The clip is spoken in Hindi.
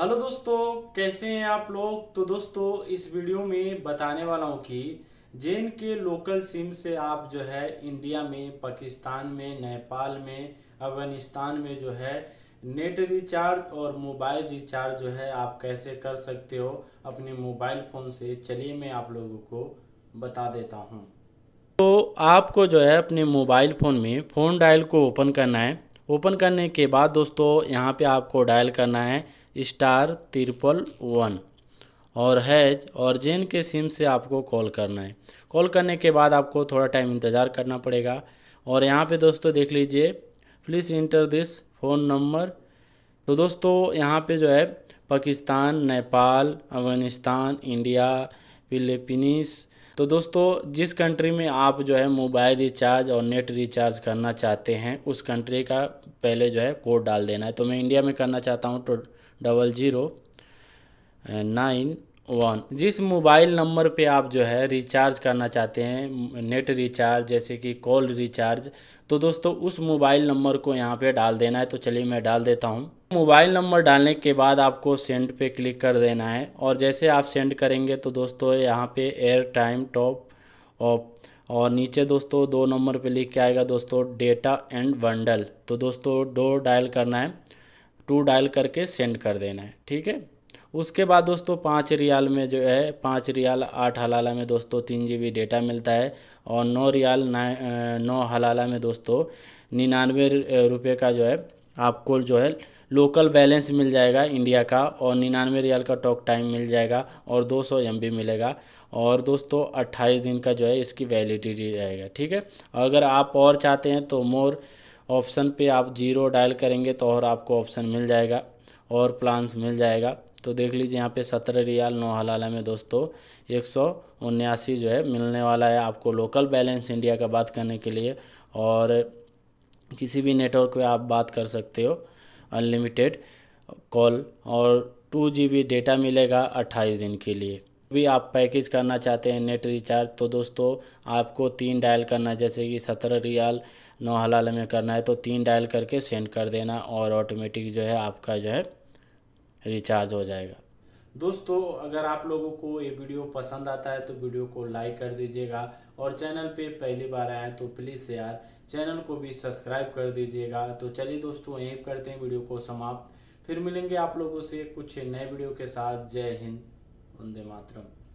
हेलो दोस्तों कैसे हैं आप लोग तो दोस्तों इस वीडियो में बताने वाला हूँ कि जेन के लोकल सिम से आप जो है इंडिया में पाकिस्तान में नेपाल में अफगानिस्तान में जो है नेट रिचार्ज और मोबाइल रिचार्ज जो है आप कैसे कर सकते हो अपने मोबाइल फ़ोन से चलिए मैं आप लोगों को बता देता हूँ तो आपको जो है अपने मोबाइल फ़ोन में फ़ोन डायल को ओपन करना है ओपन करने के बाद दोस्तों यहाँ पे आपको डायल करना है स्टार त्रिपल वन और हैज और जेन के सिम से आपको कॉल करना है कॉल करने के बाद आपको थोड़ा टाइम इंतज़ार करना पड़ेगा और यहाँ पे दोस्तों देख लीजिए please enter this phone number तो दोस्तों यहाँ पे जो है पाकिस्तान नेपाल अफ़गानिस्तान इंडिया फिलिपीनीस तो दोस्तों जिस कंट्री में आप जो है मोबाइल रिचार्ज और नेट रिचार्ज करना चाहते हैं उस कंट्री का पहले जो है कोड डाल देना है तो मैं इंडिया में करना चाहता हूँ तो डबल ज़ीरो नाइन वन जिस मोबाइल नंबर पे आप जो है रिचार्ज करना चाहते हैं नेट रिचार्ज जैसे कि कॉल रिचार्ज तो दोस्तों उस मोबाइल नंबर को यहाँ पे डाल देना है तो चलिए मैं डाल देता हूँ मोबाइल नंबर डालने के बाद आपको सेंड पे क्लिक कर देना है और जैसे आप सेंड करेंगे तो दोस्तों यहाँ पे एयर टाइम टॉप ऑफ और नीचे दोस्तों दो नंबर पर लिख के आएगा दोस्तों डेटा एंड बंडल तो दोस्तों डो डायल करना है टू डायल करके सेंड कर देना है ठीक है उसके बाद दोस्तों पाँच रियाल में जो है पाँच रियाल आठ हलाला में दोस्तों तीन जी डेटा मिलता है और नौ रियाल ना नौ हलाला में दोस्तों निन्यानवे रुपये का जो है आपको जो है लोकल बैलेंस मिल जाएगा इंडिया का और निन्यानवे रियाल का टॉक टाइम मिल जाएगा और दो सौ एम मिलेगा और दोस्तों अट्ठाईस दिन का जो है इसकी वैलिडिटी रहेगा ठीक है अगर आप और चाहते हैं तो मोर ऑप्शन पे आप जीरो डायल करेंगे तो और आपको ऑप्शन मिल जाएगा और प्लान्स मिल जाएगा तो देख लीजिए यहाँ पे सत्रह रियाल नौ हलाल में दोस्तों एक सौ उन्यासी जो है मिलने वाला है आपको लोकल बैलेंस इंडिया का बात करने के लिए और किसी भी नेटवर्क पे आप बात कर सकते हो अनलिमिटेड कॉल और टू जी बी डेटा मिलेगा अट्ठाईस दिन के लिए भी आप पैकेज करना चाहते हैं नेट रिचार्ज तो दोस्तों आपको तीन डायल करना है जैसे कि सत्रह रियाल नौ हलाल में करना है तो तीन डायल करके सेंड कर देना और ऑटोमेटिक जो है आपका जो है रिचार्ज हो जाएगा दोस्तों अगर आप लोगों को ये वीडियो पसंद आता है तो वीडियो को लाइक कर दीजिएगा और चैनल पे पहली बार आए तो प्लीज़ यार चैनल को भी सब्सक्राइब कर दीजिएगा तो चलिए दोस्तों यहीं करते हैं वीडियो को समाप्त फिर मिलेंगे आप लोगों से कुछ नए वीडियो के साथ जय हिंद वंदे मातरम